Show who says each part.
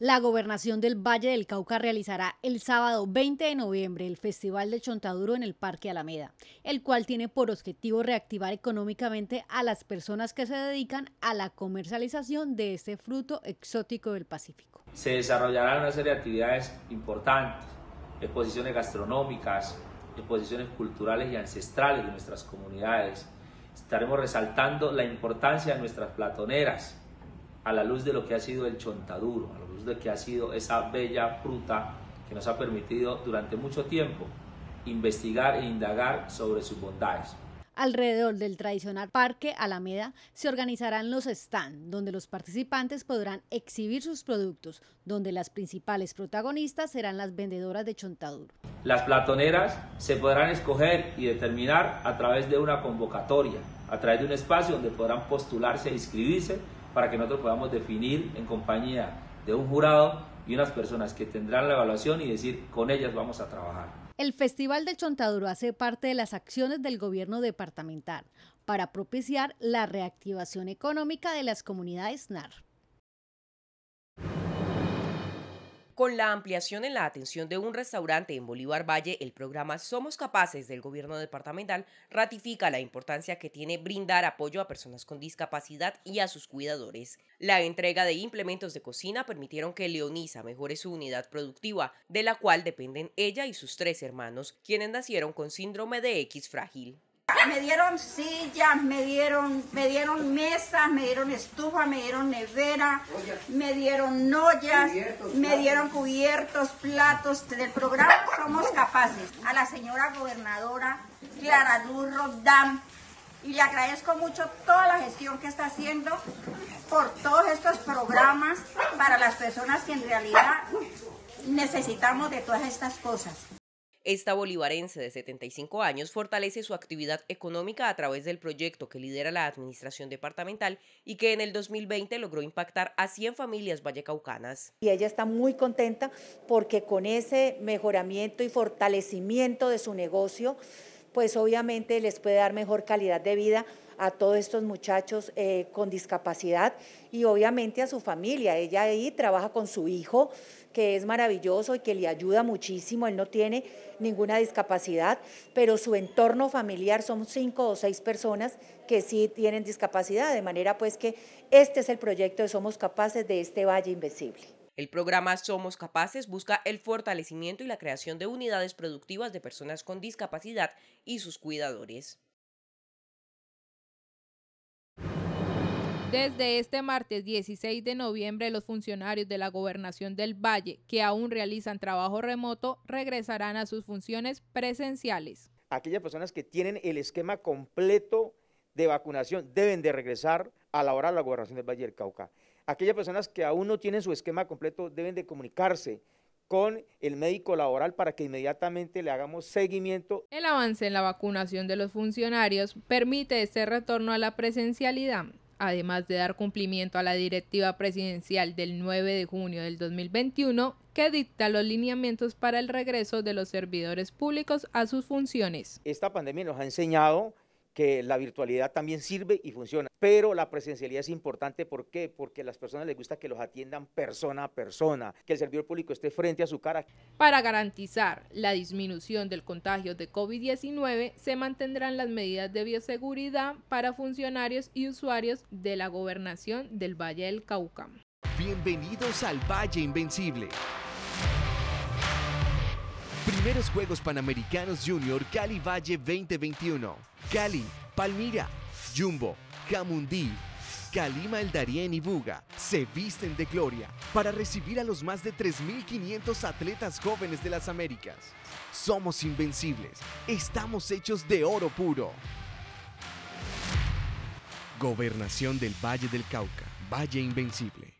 Speaker 1: La gobernación del Valle del Cauca realizará el sábado 20 de noviembre el Festival de Chontaduro en el Parque Alameda, el cual tiene por objetivo reactivar económicamente a las personas que se dedican a la comercialización de este fruto exótico del Pacífico.
Speaker 2: Se desarrollarán una serie de actividades importantes, exposiciones gastronómicas, exposiciones culturales y ancestrales de nuestras comunidades. Estaremos resaltando la importancia de nuestras platoneras a la luz de lo que ha sido el chontaduro, a de que ha sido esa bella fruta que nos ha permitido durante mucho tiempo investigar e indagar sobre sus bondades.
Speaker 1: Alrededor del tradicional Parque Alameda se organizarán los stands, donde los participantes podrán exhibir sus productos, donde las principales protagonistas serán las vendedoras de chontaduro.
Speaker 2: Las platoneras se podrán escoger y determinar a través de una convocatoria, a través de un espacio donde podrán postularse e inscribirse para que nosotros podamos definir en compañía de un jurado y unas personas que tendrán la evaluación y decir, con ellas vamos a trabajar.
Speaker 1: El Festival del Chontaduro hace parte de las acciones del gobierno departamental para propiciar la reactivación económica de las comunidades NAR.
Speaker 3: Con la ampliación en la atención de un restaurante en Bolívar Valle, el programa Somos Capaces del Gobierno Departamental ratifica la importancia que tiene brindar apoyo a personas con discapacidad y a sus cuidadores. La entrega de implementos de cocina permitieron que Leonisa mejore su unidad productiva, de la cual dependen ella y sus tres hermanos, quienes nacieron con síndrome de X frágil me dieron
Speaker 1: sillas, me dieron, me dieron mesas, me dieron estufa, me dieron nevera, me dieron ollas, me dieron cubiertos, platos. Del programa somos capaces. A la señora gobernadora Clara Luz y le agradezco mucho toda la gestión que está haciendo por todos estos programas para las personas que en realidad necesitamos de todas estas cosas.
Speaker 3: Esta bolivarense de 75 años fortalece su actividad económica a través del proyecto que lidera la administración departamental y que en el 2020 logró impactar a 100 familias vallecaucanas.
Speaker 1: Y ella está muy contenta porque con ese mejoramiento y fortalecimiento de su negocio, pues obviamente les puede dar mejor calidad de vida a todos estos muchachos eh, con discapacidad y obviamente a su familia. Ella ahí trabaja con su hijo, que es maravilloso y que le ayuda muchísimo. Él no tiene ninguna discapacidad, pero su entorno familiar son cinco o seis personas que sí tienen discapacidad. De manera pues que este es el proyecto de Somos Capaces
Speaker 3: de este Valle Invisible. El programa Somos Capaces busca el fortalecimiento y la creación de unidades productivas de personas con discapacidad y sus cuidadores.
Speaker 4: Desde este martes 16 de noviembre, los funcionarios de la Gobernación del Valle, que aún realizan trabajo remoto, regresarán a sus funciones presenciales.
Speaker 5: Aquellas personas que tienen el esquema completo de vacunación deben de regresar a la hora de la gobernación del Valle del Cauca. Aquellas personas que aún no tienen su esquema completo deben de comunicarse con el médico laboral para que inmediatamente le hagamos seguimiento.
Speaker 4: El avance en la vacunación de los funcionarios permite este retorno a la presencialidad, además de dar cumplimiento a la directiva presidencial del 9 de junio del 2021 que dicta los lineamientos para el regreso de los servidores públicos a sus funciones.
Speaker 5: Esta pandemia nos ha enseñado que la virtualidad también sirve y funciona. Pero la presencialidad es importante, ¿por qué? Porque a las personas les gusta que los atiendan persona a persona, que el servidor público esté frente a su cara.
Speaker 4: Para garantizar la disminución del contagio de COVID-19, se mantendrán las medidas de bioseguridad para funcionarios y usuarios de la gobernación del Valle del Cauca.
Speaker 5: Bienvenidos al Valle Invencible. Primeros Juegos Panamericanos Junior Cali Valle 2021. Cali, Palmira, Jumbo, Jamundí, Calima El Darién y Buga se visten de gloria para recibir a los más de 3.500 atletas jóvenes de las Américas. Somos invencibles, estamos hechos de oro puro. Gobernación del Valle del Cauca, Valle Invencible.